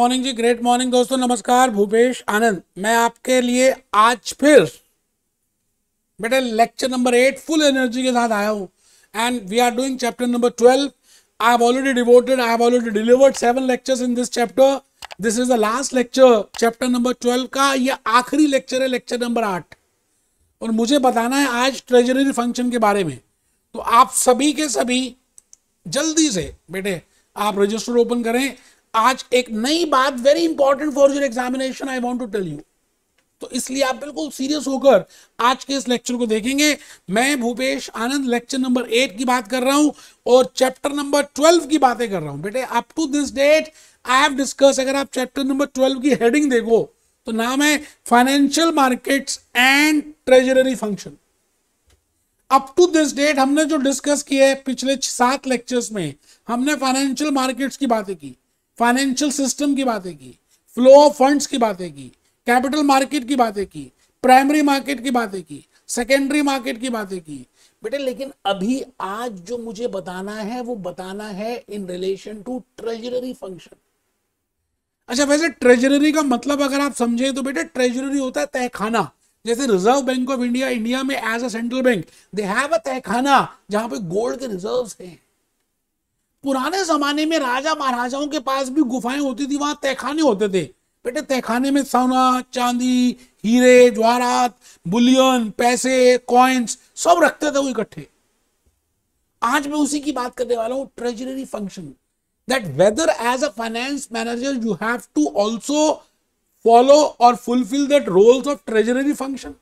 Morning जी great morning दोस्तों नमस्कार भूपेश आनंद मैं आपके लिए आज फिर बेटे lecture number eight full energy के साथ आया हूँ and we are doing chapter number twelve I have already devoted I have already delivered seven lectures in this chapter this is the last lecture chapter number twelve का यह आखिरी lecture है lecture number आठ और मुझे बताना है आज ट्रेजरी फंक्शन के बारे में तो आप सभी के सभी जल्दी से बेटे आप रजिस्टर ओपन करें आज एक नई बात very important for your examination I want to tell you तो इसलिए आप बिल्कुल सीरियस होकर आज के इस लेक्चर को देखेंगे मैं Bhupesh Anand lecture number eight की बात कर रहा हूं और चैप्टर नंबर ट्वेल्व की बातें कर रहा हूं बेटे up to this date I have discuss अगर आप चैप्टर नंबर ट्वेल्व की हेडिंग देखो तो नाम है financial markets and treasury function up to this date हमने जो डिस्कस किया है पिछले सात लेक्चर्स में हमने फाइनेंशियल मार्केट्स की बातें की फाइनेंशियल सिस्टम की बातें की फ्लो ऑफ फंड्स की बातें की कैपिटल मार्केट की बातें की प्राइमरी मार्केट की बातें की सेकेंडरी मार्केट की बातें की बेटे लेकिन अभी आज जो मुझे बताना है वो बताना है in relation to treasury function अच्छा वैसे ट्रेजररी का मतलब अगर आप समझे तो बेटे ट्रेजररी होता है तहखाना जैसे Reserve Bank of India India में as a central bank they have a तहखाना जहां पे गोल्ड के रिजर्व्स हैं पुराने जमाने में राजा महाराजाओं के पास भी गुफाएं होती थी वहां तहखाने होते थे बेटे तहखाने में सोना चांदी हीरे ज्वारात बुलियन पैसे कॉइन्स सब रखते थे वो इकट्ठे आज मैं उसी की बात करने वाला हूं treasury function that whether as a finance manager you have to also follow और fulfil that roles of treasury function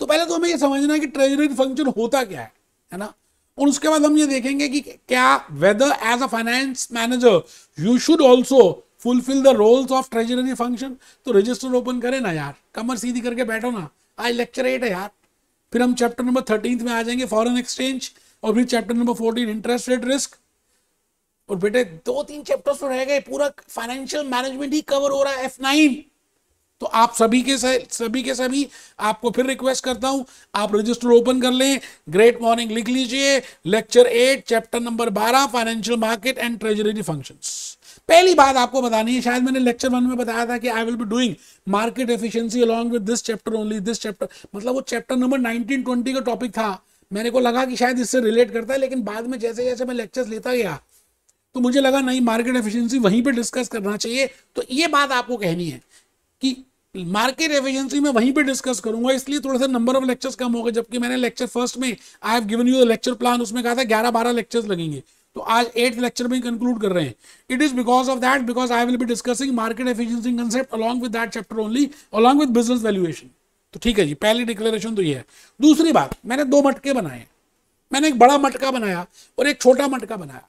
तो पहले तो हमें यह समझना है कि ट्रेजरी फंक्शन होता क्या है है ना और उसके बाद हम ये देखेंगे कि क्या whether as a finance manager you should also fulfil the roles of treasury function तो रजिस्टर ओपन करें ना यार कमर सीधी करके बैठो ना आई लेक्चर एट है यार फिर हम चैप्टर नंबर थर्टीन में आ जाएंगे फॉरेन एक्सचेंज और फिर chapter number fourteen interest rate risk और बेटे दो तीन चैप्टर्स तो रह गए पूरा फाइनेंशियल मैनेजमेंट ही कवर हो रहा है एफ नाइन तो आप सभी के सभी के सभी आपको फिर रिक्वेस्ट करता हूं आप रजिस्टर ओपन कर लें ग्रेट मॉर्निंग लिख लीजिए लेक्चर एट चैप्टर नंबर बारह financial market and treasury function पहली बात आपको बतानी है शायद मैंने लेक्चर वन में बताया था कि I will be doing market efficiency along with this chapter only this chapter मतलब वो चैप्टर नंबर 19 20 का टॉपिक था मैंने को लगा कि शायद इससे रिलेट करता है लेकिन बाद में जैसे जैसे मैं लेक्चर्स लेता गया तो मुझे लगा नहीं मार्केट एफिशियंसी वहीं पर डिस्कस करना चाहिए तो ये बात आपको कहनी है कि मार्केट एफिशिएंसी में वहीं पे डिस्कस करूंगा इसलिए थोड़ा सा नंबर ऑफ लेक्चर्स कम होगा जबकि मैंने लेक्चर फर्स्ट में I have given you the lecture plan उसमें कहा था ग्यारह बारह लेक्चर्स लगेंगे तो आज एट लेक्चर में कंक्लूड कर रहे हैं it is because of that because I will be discussing market efficiency concept along with that chapter only along with business valuation तो ठीक है जी पहली डिक्लेरेशन तो ये है दूसरी बात मैंने दो मटके बनाए मैंने एक बड़ा मटका बनाया और एक छोटा मटका बनाया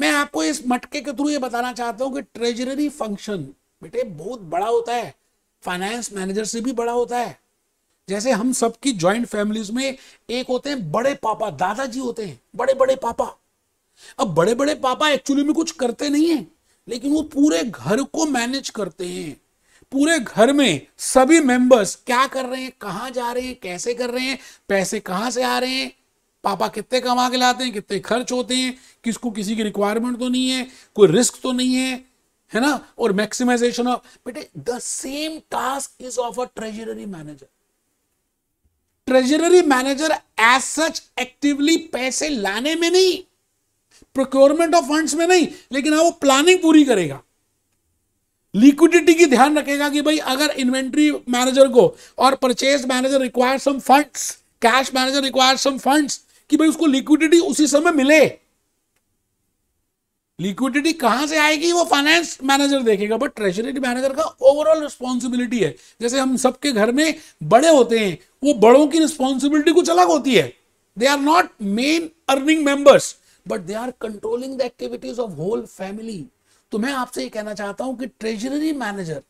मैं आपको इस मटके के थ्रू ये बताना चाहता हूं कि ट्रेजरी फंक्शन बेटे बहुत बड़ा होता है फाइनेंस मैनेजर से भी बड़ा होता है जैसे हम सबकी ज्वाइंट फैमिलीज में एक होते हैं बड़े पापा दादाजी होते हैं बड़े बड़े पापा अब बड़े बड़े पापा एक्चुअली में कुछ करते नहीं है लेकिन वो पूरे घर को मैनेज करते हैं पूरे घर में सभी मेंबर्स क्या कर रहे हैं कहाँ जा रहे हैं कैसे कर रहे हैं पैसे कहाँ से आ रहे हैं पापा कितने कमा के लाते हैं कितने खर्च होते हैं किसको किसी की रिक्वायरमेंट तो नहीं है कोई रिस्क तो नहीं है है ना और मैक्सिमाइजेशन ऑफ बेटे the same task is of a treasury manager treasury manager as such actively पैसे लाने में नहीं प्रोक्योरमेंट ऑफ फंड्स में नहीं लेकिन हाँ वो प्लानिंग पूरी करेगा लिक्विडिटी की ध्यान रखेगा कि भाई अगर इन्वेंट्री मैनेजर को और purchase manager require some funds cash manager require some funds कि भाई उसको लिक्विडिटी उसी समय मिले लिक्विडिटी कहां से आएगी वो फाइनेंस मैनेजर देखेगा बट ट्रेजरी मैनेजर का ओवरऑल रिस्पॉन्सिबिलिटी है जैसे हम सबके घर में बड़े होते हैं वो बड़ों की रिस्पॉन्सिबिलिटी कुछ अलग होती है they are not main earning members but they are controlling the activities of whole family तो मैं आपसे ये कहना चाहता हूं कि treasury manager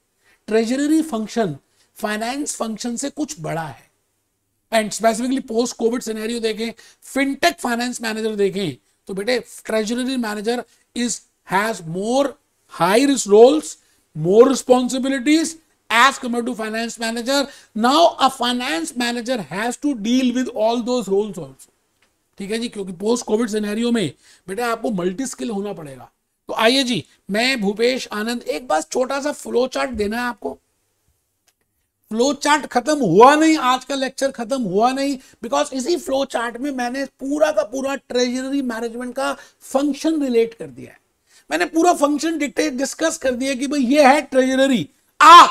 treasury function finance function से कुछ बड़ा है and specifically post COVID scenario देखें फिनटेक फाइनेंस मैनेजर देखें तो बेटे treasury manager is has more high risk roles, more responsibilities as compared to finance manager. Now a finance manager has to deal with all those roles also. ठीक है जी क्योंकि post COVID scenario में बेटा आपको multi skill होना पड़ेगा तो आइए जी मैं भूपेश आनंद एक बस छोटा सा फ्लो चार्ट देना है आपको फ्लो चार्ट खत्म हुआ नहीं आज का लेक्चर खत्म हुआ नहीं बिकॉज इसी फ्लो चार्ट में मैंने पूरा का पूरा ट्रेजरी मैनेजमेंट का फंक्शन रिलेट कर दिया है मैंने पूरा फंक्शन डिटेल डिस्कस कर दिया कि भाई ये है ट्रेजररी आ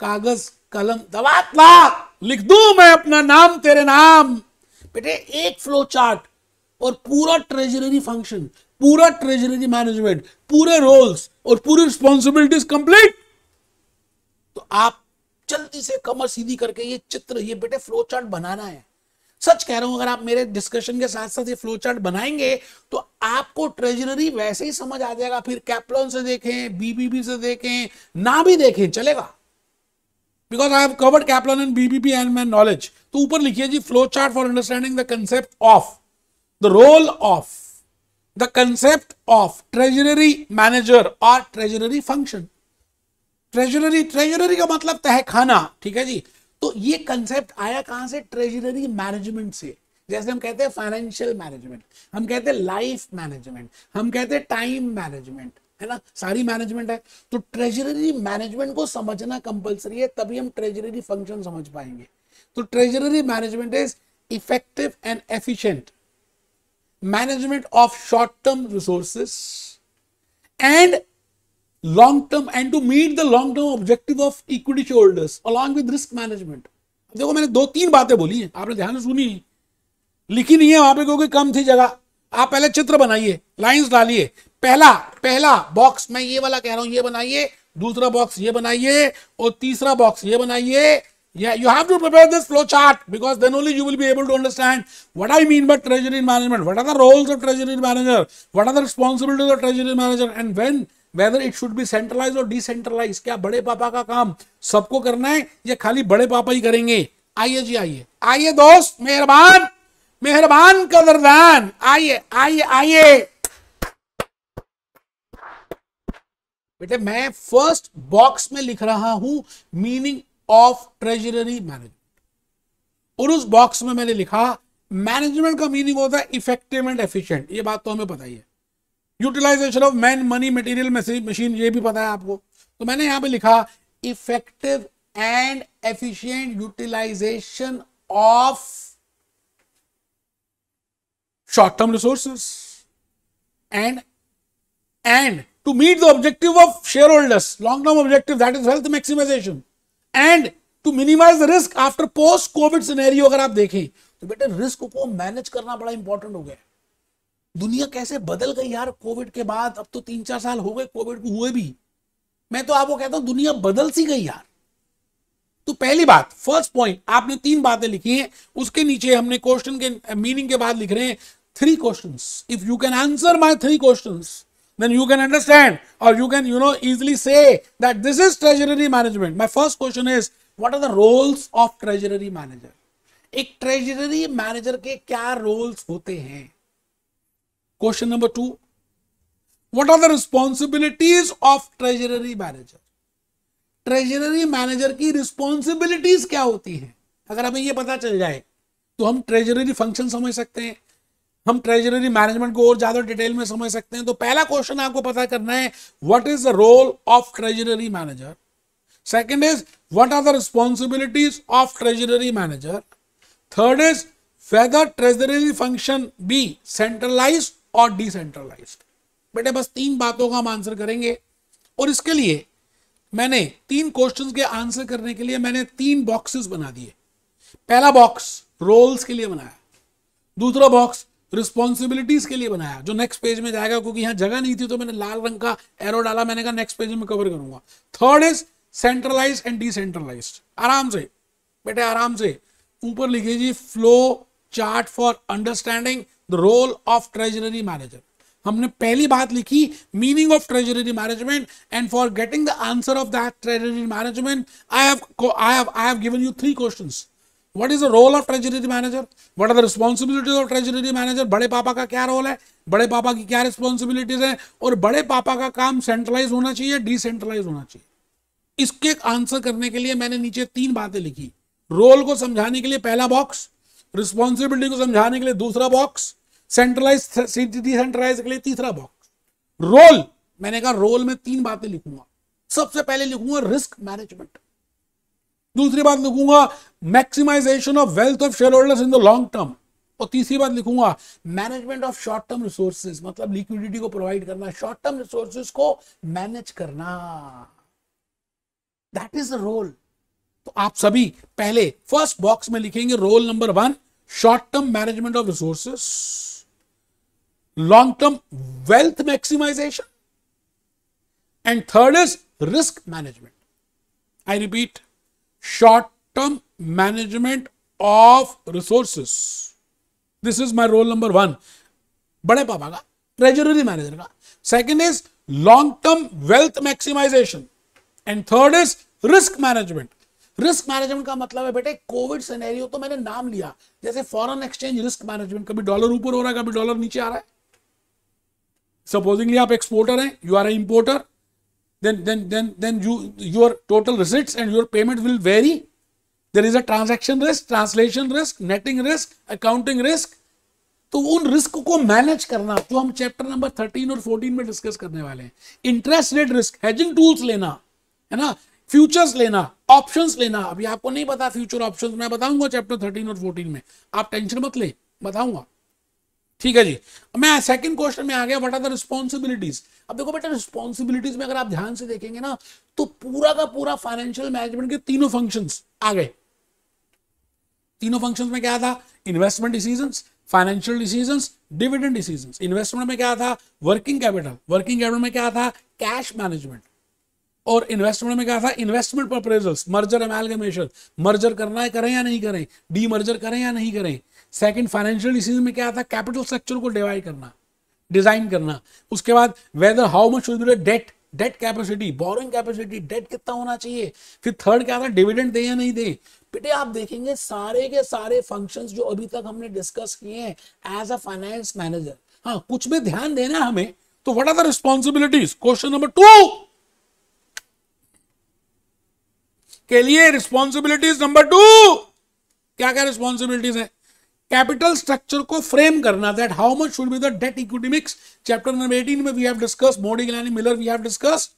कागज कलम दबा ला लिख दू मैं अपना नाम तेरे नाम बेटे एक फ्लो चार्ट और पूरा ट्रेजररी फंक्शन पूरा ट्रेजररी मैनेजमेंट पूरे रोल्स और पूरी रिस्पॉन्सिबिलिटीज कंप्लीट तो आप जल्दी से कमर सीधी करके ये चित्र ये बेटे फ्लो चार्ट बनाना है सच कह रहा हूं अगर आप मेरे डिस्कशन के साथ साथ ये फ्लो चार्ट बनाएंगे तो आपको ट्रेजनरी वैसे ही समझ आ जाएगा फिर कैप्लॉन से देखें बीबीबी से देखें ना भी देखें चलेगा because I have covered Kaplan and BBB and my knowledge तो ऊपर लिखिए जी flow chart for understanding the concept of the role of the concept of treasury manager और ट्रेजररी फंक्शन ट्रेजररी ट्रेजररी का मतलब तह खाना ठीक है जी तो ये कंसेप्ट आया कहां से ट्रेजररी मैनेजमेंट से जैसे हम कहते हैं फाइनेंशियल मैनेजमेंट हम कहते हैं लाइफ मैनेजमेंट हम कहते हैं टाइम मैनेजमेंट है ना सारी मैनेजमेंट है तो ट्रेजररी मैनेजमेंट को समझना कंपलसरी है तभी हम ट्रेजररी फंक्शन समझ पाएंगे तो treasury management is effective and efficient management of short term resources and long term and to meet the long term objective of equity shareholders along with risk management देखो मैंने दो तीन बातें बोली हैं आपने ध्यान से सुनी लिखी नहीं है वहां पे क्योंकि कम थी जगह आप पहले चित्र बनाइए लाइंस डालिए पहला पहला बॉक्स मैं ये वाला कह रहा हूं ये बनाइए दूसरा बॉक्स ये बनाइए और तीसरा बॉक्स ये बनाइए Yeah, you have to prepare this flow chart because then only you will be able to understand what I mean by treasury management, what are the roles of treasury manager, what are the responsibilities of treasury manager, and when whether it should be centralise और decentralise क्या बड़े पापा का काम सबको करना है या खाली बड़े पापा ही करेंगे आइए जी आइए आइए दोस्त मेहरबान मेहरबान कदरदान आइए आइए आइए बेटे मैं फर्स्ट बॉक्स में लिख रहा हूं मीनिंग ऑफ ट्रेजरी मैनेजमेंट और उस बॉक्स में मैंने लिखा मैनेजमेंट का मीनिंग होता है इफेक्टिव एंड एफिशिएंट ये बात तो हमें पता ही है utilisation of man money material machine ये भी पता है आपको तो मैंने यहां पे लिखा effective and efficient utilisation of short term resources and and to meet the objective of share holders long term objective that is wealth maximisation and to minimise the risk after post COVID scenario अगर आप देखें तो बेटे risk को manage करना बड़ा important हो गया है दुनिया कैसे बदल गई यार कोविड के बाद अब तो तीन चार साल हो गए कोविड को हुए भी मैं तो आपको कहता हूं दुनिया बदल सी गई यार तो पहली बात फर्स्ट पॉइंट आपने तीन बातें लिखी हैं उसके नीचे हमने क्वेश्चन के मीनिंग के बाद लिख रहे हैं three question if you can answer my three question then you can understand or you can you know easily say that this is treasury management my first question is what are the roles of treasury manager एक ट्रेजररी manager के क्या roles होते हैं question number two what are the responsibilities of treasury manager treasury manager की responsibilities क्या होती है अगर हमें यह पता चल जाए तो हम ट्रेजररी फंक्शन समझ सकते हैं हम ट्रेजररी मैनेजमेंट को और ज्यादा डिटेल में समझ सकते हैं तो पहला क्वेश्चन आपको पता करना है what is the role of treasury manager second is what are the responsibilities of treasury manager third is whether treasury function be centralise और डिसेंट्रलाइज बेटे बस तीन बातों का हम आंसर करेंगे और इसके लिए मैंने तीन क्वेश्चन के आंसर करने के लिए मैंने तीन बॉक्सेस बना दिए पहला बॉक्स रोल्स के लिए बनाया दूसरा बॉक्स रिस्पॉन्सिबिलिटीज के लिए बनाया जो नेक्स्ट पेज में जाएगा क्योंकि यहां जगह नहीं थी तो मैंने लाल रंग का एरो डाला मैंने कहा नेक्स्ट पेज में कवर करूंगा third is centralise and decentralise आराम से बेटे आराम से ऊपर लिखे जी flow chart for understanding the role of treasury manager हमने पहली बात लिखी meaning of treasury management and for getting the answer of that treasury management I have I have I have given you three questions what is the role of treasury manager what are the responsibilities of treasury manager बड़े पापा का क्या role है बड़े पापा की क्या responsibilities है और बड़े पापा का काम सेंट्रलाइज होना चाहिए डिसेंट्रलाइज होना चाहिए इसके आंसर करने के लिए मैंने नीचे तीन बातें लिखी रोल को समझाने के लिए पहला बॉक्स रिस्पॉन्सिबिलिटी को समझाने के लिए दूसरा बॉक्स सेंट्रलाइज डिसेंट्रलाइज के लिए तीसरा बॉक्स रोल मैंने कहा रोल में तीन बातें लिखूंगा सबसे पहले लिखूंगा रिस्क मैनेजमेंट दूसरी बात लिखूंगा maximisation of wealth of share holders in the long term और तीसरी बात लिखूंगा management of short term resources मतलब लिक्विडिटी को प्रोवाइड करना शॉर्ट टर्म रिसोर्सेज को मैनेज करना दैट इज द रोल तो आप सभी पहले फर्स्ट बॉक्स में लिखेंगे role number one short term management of resources long term wealth maximisation and third is risk management I repeat short term management of resources this is my role number one बड़े पापा का treasury manager का second is long term wealth maximisation and third is risk management risk management का मतलब है बेटे Covid scenario तो मैंने नाम लिया जैसे फॉरेन एक्सचेंज रिस्क मैनेजमेंट कभी डॉलर ऊपर हो रहा है कभी डॉलर नीचे आ रहा है supposingly आप exporter हैं you are an importer then then then then you your total receipts and your payment will vary there is a transaction risk translation risk netting risk accounting risk तो उन risk को manage करना जो हम chapter number 13 और 14 में discuss करने वाले हैं interest rate risk hedging tools लेना है ना फ्यूचर्स लेना ऑप्शंस लेना अभी आपको नहीं पता फ्यूचर ऑप्शंस मैं बताऊंगा चैप्टर 13 और 14 में आप टेंशन मत ले बताऊंगा ठीक है जी मैं सेकंड क्वेश्चन में आ गया व्हाट आर द रिस्पॉन्सिबिलिटीज अब देखो बेटा रिस्पॉन्सिबिलिटीज में अगर आप ध्यान से देखेंगे ना तो पूरा का पूरा फाइनेंशियल मैनेजमेंट के तीनों फंक्शन आ गए तीनों फंक्शन में क्या था investment decision financial decision dividend decision investment में क्या था वर्किंग कैपिटल वर्किंग कैपिटल में क्या था कैश मैनेजमेंट और इन्वेस्टमेंट में क्या था investment proposals merger amalgamation merger करना है करें या नहीं करें डी मर्जर करें या नहीं करें सेकंड फाइनेंशियल डिसीजन में क्या आता कैपिटल स्ट्रक्चर को डिवाइड करना डिजाइन करना उसके बाद whether how much should be debt debt capacity borrowing capacity debt कितना होना चाहिए फिर थर्ड क्या था डिविडेंड दे या नहीं दे बेटे आप देखेंगे सारे के सारे फंक्शन जो अभी तक हमने डिस्कस किए हैं एज अ फाइनेंस मैनेजर हाँ कुछ भी ध्यान देना हमें तो what are the responsibilities question number two के लिए रिस्पॉन्सिबिलिटीज नंबर टू क्या क्या रिस्पॉन्सिबिलिटीज है कैपिटल स्ट्रक्चर को फ्रेम करना that how much should be the debt equity mix chapter number eighteen में we have discuss Modigliani Miller we have discuss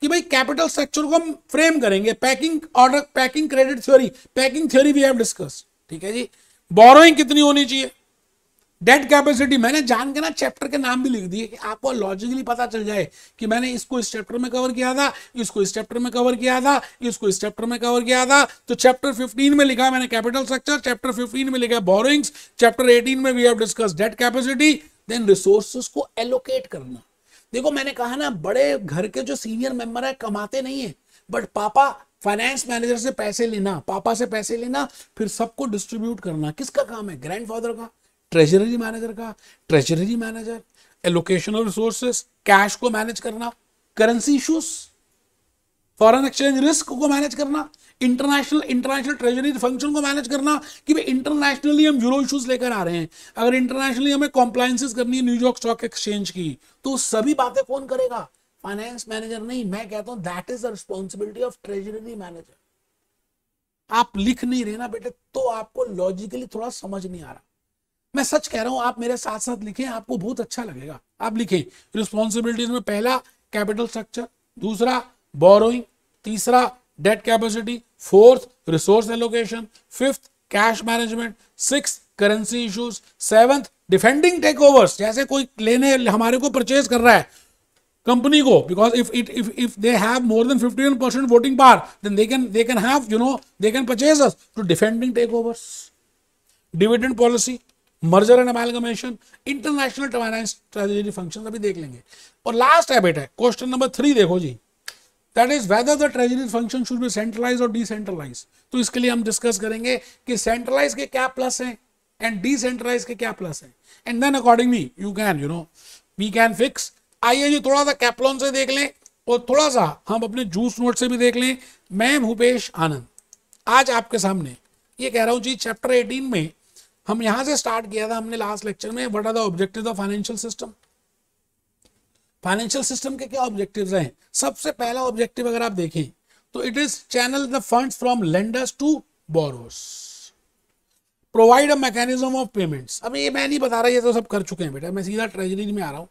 कि भाई कैपिटल स्ट्रक्चर को हम फ्रेम करेंगे pecking order pecking credit theory pecking theory we have discuss ठीक है जी borrowing कितनी होनी चाहिए डेट कैपेसिटी मैंने जान के ना चैप्टर के नाम भी लिख दिए कि आपको लॉजिकली पता चल जाए कि मैंने इसको इस चैप्टर में कवर किया था इसको इस चैप्टर में कवर किया था इसको इस चैप्टर में कवर किया था तो चैप्टर 15 में लिखा मैंने कैपिटल स्ट्रक्चर चैप्टर 15 में लिखा बोरिंग्स चैप्टर 18 में we have discuss debt capacity then resources को एलोकेट करना देखो मैंने कहा ना बड़े घर के जो सीनियर मेंबर है कमाते नहीं है बट पापा फाइनेंस मैनेजर से पैसे लेना पापा से पैसे लेना फिर सबको डिस्ट्रीब्यूट करना किसका काम है ग्रैंडफादर का ट्रेजरी मैनेजर का treasury manager allocation of resources cash को मैनेज करना currency issues foreign exchange risk को मैनेज करना इंटरनेशनल इंटरनेशनल ट्रेजरी फंक्शन को मैनेज करना कि भाई इंटरनेशनली हम यूरो इश्यूज लेकर आ रहे हैं अगर इंटरनेशनली हमें कॉम्प्लाइंसेस करनी है न्यूयॉर्क स्टॉक एक्सचेंज की तो सभी बातें कौन करेगा फाइनेंस मैनेजर नहीं मैं कहता हूं that is the responsibility of treasury manager आप लिख नहीं रहे ना बेटे तो आपको लॉजिकली थोड़ा समझ नहीं आ रहा मैं सच कह रहा हूं आप मेरे साथ साथ लिखें आपको बहुत अच्छा लगेगा आप लिखें रिस्पॉन्सिबिलिटीज में पहला कैपिटल स्ट्रक्चर दूसरा बोरोइंग तीसरा debt capacity fourth resource allocation fifth cash management six currency issues seventh defending takeovers जैसे कोई लेने हमारे को परचेज कर रहा है कंपनी को because if it if if they have more than fifty one percent voting power then they can they can have you know they can purchase us to defending takeovers dividend policy merger and amalgamation international finance treasury function अभी देख लेंगे और last है बेटा question number three देखो जी that is whether the treasury function should be centralise और decentralise तो इसके लिए हम डिस्कस करेंगे कि सेंट्रलाइज के क्या प्लस हैं एंड डिसेंट्रलाइज के क्या प्लस हैं and then accordingly you can you know we can fix आइए जी थोड़ा सा कैप्लॉन से देख लें और थोड़ा सा हम अपने जूस नोट से भी देख लें मैं भूपेश आनंद आज आपके सामने ये कह रहा हूँ जी चैप्टर 18 में हम यहां से स्टार्ट किया था हमने लास्ट लेक्चर में what are the objective of financial system financial system के क्या ऑब्जेक्टिव रहे सबसे पहला ऑब्जेक्टिव अगर आप देखें तो it is channel the fund from lenders to borrowers provide a mechanism of payments अब ये मैं नहीं बता रहा ये तो सब कर चुके हैं बेटा मैं सीधा ट्रेजरी में आ रहा हूँ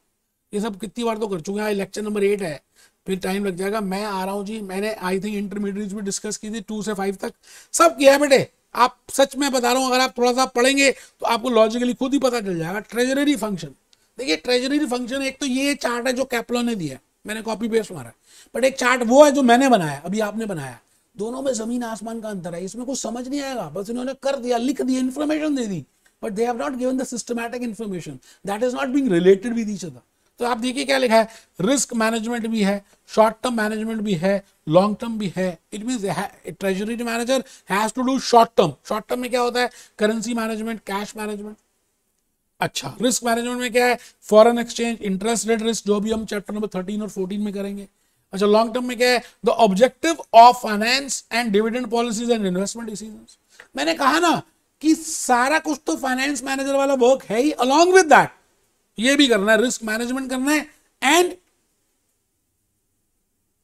ये सब कितनी बार तो कर चुके हैं लेक्चर नंबर एट है फिर टाइम लग जाएगा मैं आ रहा हूँ जी मैंने आई थिंक इंटरमीडिएट भी डिस्कस की थी टू से फाइव तक सब किया है बेटे आप सच में बता रहा हूँ अगर आप थोड़ा सा पढ़ेंगे तो आपको लॉजिकली खुद ही पता चल जाएगा ट्रेजरी फंक्शन देखिए ट्रेजरी फंक्शन एक तो ये चार्ट है जो कैप्लो ने दिया मैंने कॉपी पेस्ट मारा बट एक चार्ट वो है जो मैंने बनाया अभी आपने बनाया दोनों में जमीन आसमान का अंतर है इसमें कुछ समझ नहीं आएगा बस इन्होंने कर दिया लिख दिया इन्फॉर्मेशन दे दी but they have not given the systematic information that is not being related with each other तो आप देखिए क्या लिखा है रिस्क मैनेजमेंट भी है शॉर्ट टर्म मैनेजमेंट भी है लॉन्ग टर्म भी है it mean treasury manager has to do short term short term में क्या होता है करेंसी मैनेजमेंट कैश मैनेजमेंट अच्छा रिस्क मैनेजमेंट में क्या है foreign exchange interest rate risk जो भी हम चैप्टर नंबर थर्टीन और फोर्टीन में करेंगे अच्छा लॉन्ग टर्म में क्या है the objective of finance and dividend policies and investment decision मैंने कहा ना कि सारा कुछ तो फाइनेंस मैनेजर वाला वर्क है ही अलॉन्ग विद दैट ये भी करना है रिस्क मैनेजमेंट करना है and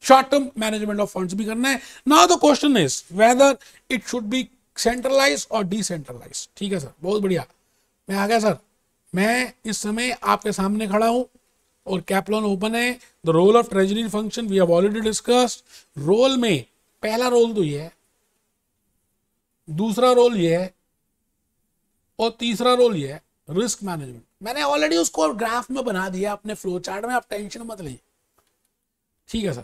short term management of funds भी करना है now the question is whether it should be centralise और डिसेंट्रलाइज ठीक है सर बहुत बढ़िया मैं आ गया सर मैं इस समय आपके सामने खड़ा हूं और कैपलॉन ओपन है the role of treasury function we have already discussed role में पहला रोल तो ये है दूसरा रोल ये है और तीसरा रोल ये है रिस्क मैनेजमेंट मैंने ऑलरेडी उसको ग्राफ में बना दिया अपने फ्लो चार्ट में आप टेंशन मत लीजिए ठीक है सर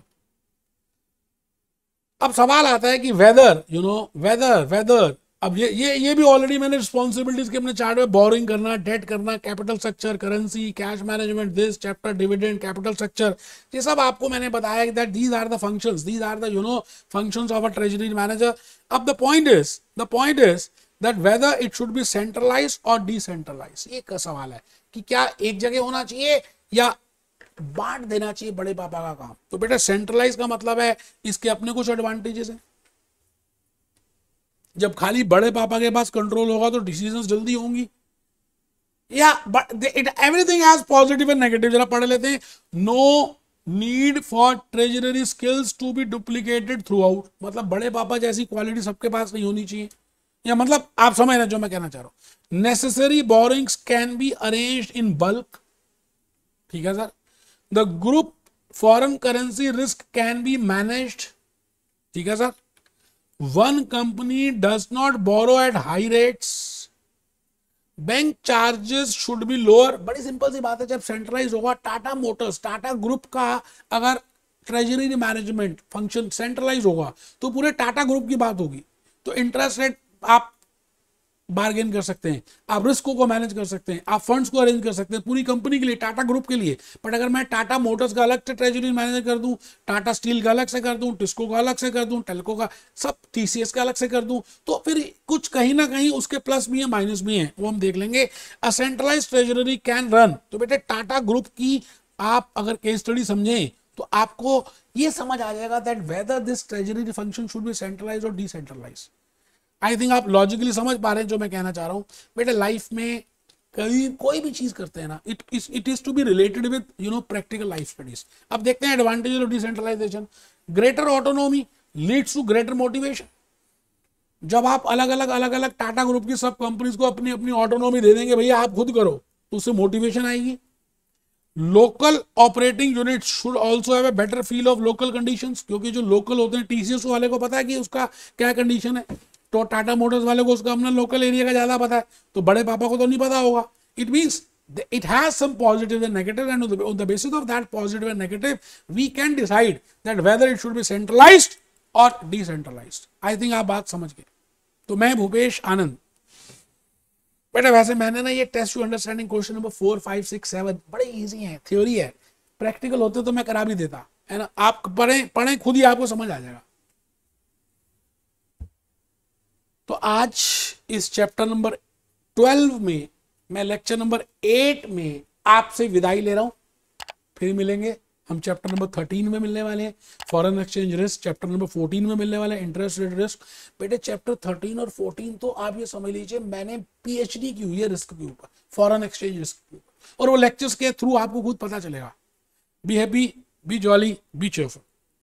अब सवाल आता है कि whether you know whether whether अब ये ये ये भी ऑलरेडी मैंने रिस्पॉन्सिबिलिटीज के अपने चार्ट में बोरिंग करना डेट करना capital structure currency cash management this chapter dividend capital structure ये सब आपको मैंने बताया that these are the functions these are the you know functions of a treasury manager अब the point is the point is that whether it should be centralise और decentralise ये का सवाल है कि क्या एक जगह होना चाहिए या बांट देना चाहिए बड़े पापा का काम तो बेटा सेंट्रलाइज का मतलब है इसके अपने कुछ एडवांटेजेस हैं जब खाली बड़े पापा के पास कंट्रोल होगा तो डिसीजन जल्दी होंगी या it everything has positive and negative जरा पढ़ लेते हैं no need for treasury skills to be duplicated throughout मतलब बड़े पापा जैसी क्वालिटी सबके पास नहीं होनी चाहिए या मतलब आप समझ रहे जो मैं कहना चाह रहा हूं necessary borrowings can be arrange in bulk ठीक है sir the group foreign currency risk can be manage ठीक है sir one company does not borrow at high rates bank charges should be lower बड़ी सिंपल सी बात है जब centralise होगा टाटा मोटर्स टाटा ग्रुप का अगर ट्रेजरी मैनेजमेंट फंक्शन सेंट्रलाइज होगा तो पूरे टाटा ग्रुप की बात होगी तो इंटरेस्ट रेट आप बार्गेन कर सकते हैं आप रिस्क को मैनेज कर सकते हैं आप फंड्स को अरेंज कर सकते हैं पूरी कंपनी के लिए टाटा ग्रुप के लिए बट अगर मैं टाटा मोटर्स का अलग से ट्रेजरी मैनेज कर दूं टाटा स्टील का अलग से कर दूं टिस्को का अलग से कर दूं टेलको का सब टीसीएस का अलग से कर दूं तो फिर कुछ कहीं ना कहीं उसके प्लस भी है माइनस भी है वो हम देख लेंगे असेंट्रलाइज ट्रेजरी कैन रन तो बेटे टाटा ग्रुप की आप अगर केस स्टडी समझें तो आपको ये समझ आ जाएगा that whether this treasury function should be centralise और डिसेंट्रलाइज आई थिंक आप लॉजिकली समझ पा रहे हैं जो मैं कहना चाह रहा हूँ बेटा लाइफ में कभी कोई भी चीज़ करते हैं ना it it is to be related with you know practical life studies अब देखते हैं advantage of decentralisation greater autonomy leads to greater motivation जब आप अलग अलग अलग अलग टाटा ग्रुप की सब कंपनीज को अपनी अपनी ऑटोनोमी दे देंगे भैया आप खुद करो तो उससे मोटिवेशन आएगी local operating unit should also have a better feel of local condition क्योंकि जो लोकल होते हैं टीसीएस वाले को पता है कि उसका क्या कंडीशन है तो टाटा मोटर्स वाले को उसका अपना लोकल एरिया का ज़्यादा पता है तो बड़े पापा को तो नहीं पता होगा it means it has some positive and negative and on the basis of that positive and negative we can decide that whether it should be centralise और डिसेंट्रलाइज आई थिंक आप बात समझ गए तो मैं भूपेश आनंद बेटा वैसे मैंने ना ये test to understanding question number four five six seven बड़े ईजी है थ्योरी है प्रैक्टिकल होते तो मैं करा भी देता है ना आप पढ़ें पढ़ें खुद ही आपको समझ आ जाएगा तो आज इस चैप्टर नंबर ट्वेल्व में मैं लेक्चर नंबर एट में आपसे विदाई ले रहा हूं फिर मिलेंगे हम चैप्टर नंबर थर्टीन में मिलने वाले हैं foreign exchange risk chapter number fourteen में मिलने वाले हैं इंटरेस्ट रेट रिस्क बेटे चैप्टर थर्टीन और फोर्टीन तो आप ये समझ लीजिए मैंने पीएचडी की हुई है रिस्क के ऊपर फॉरन एक्सचेंज रिस्क के ऊपर और वो लेक्चर्स के थ्रू आपको खुद पता चलेगा be happy be jolly be cheerful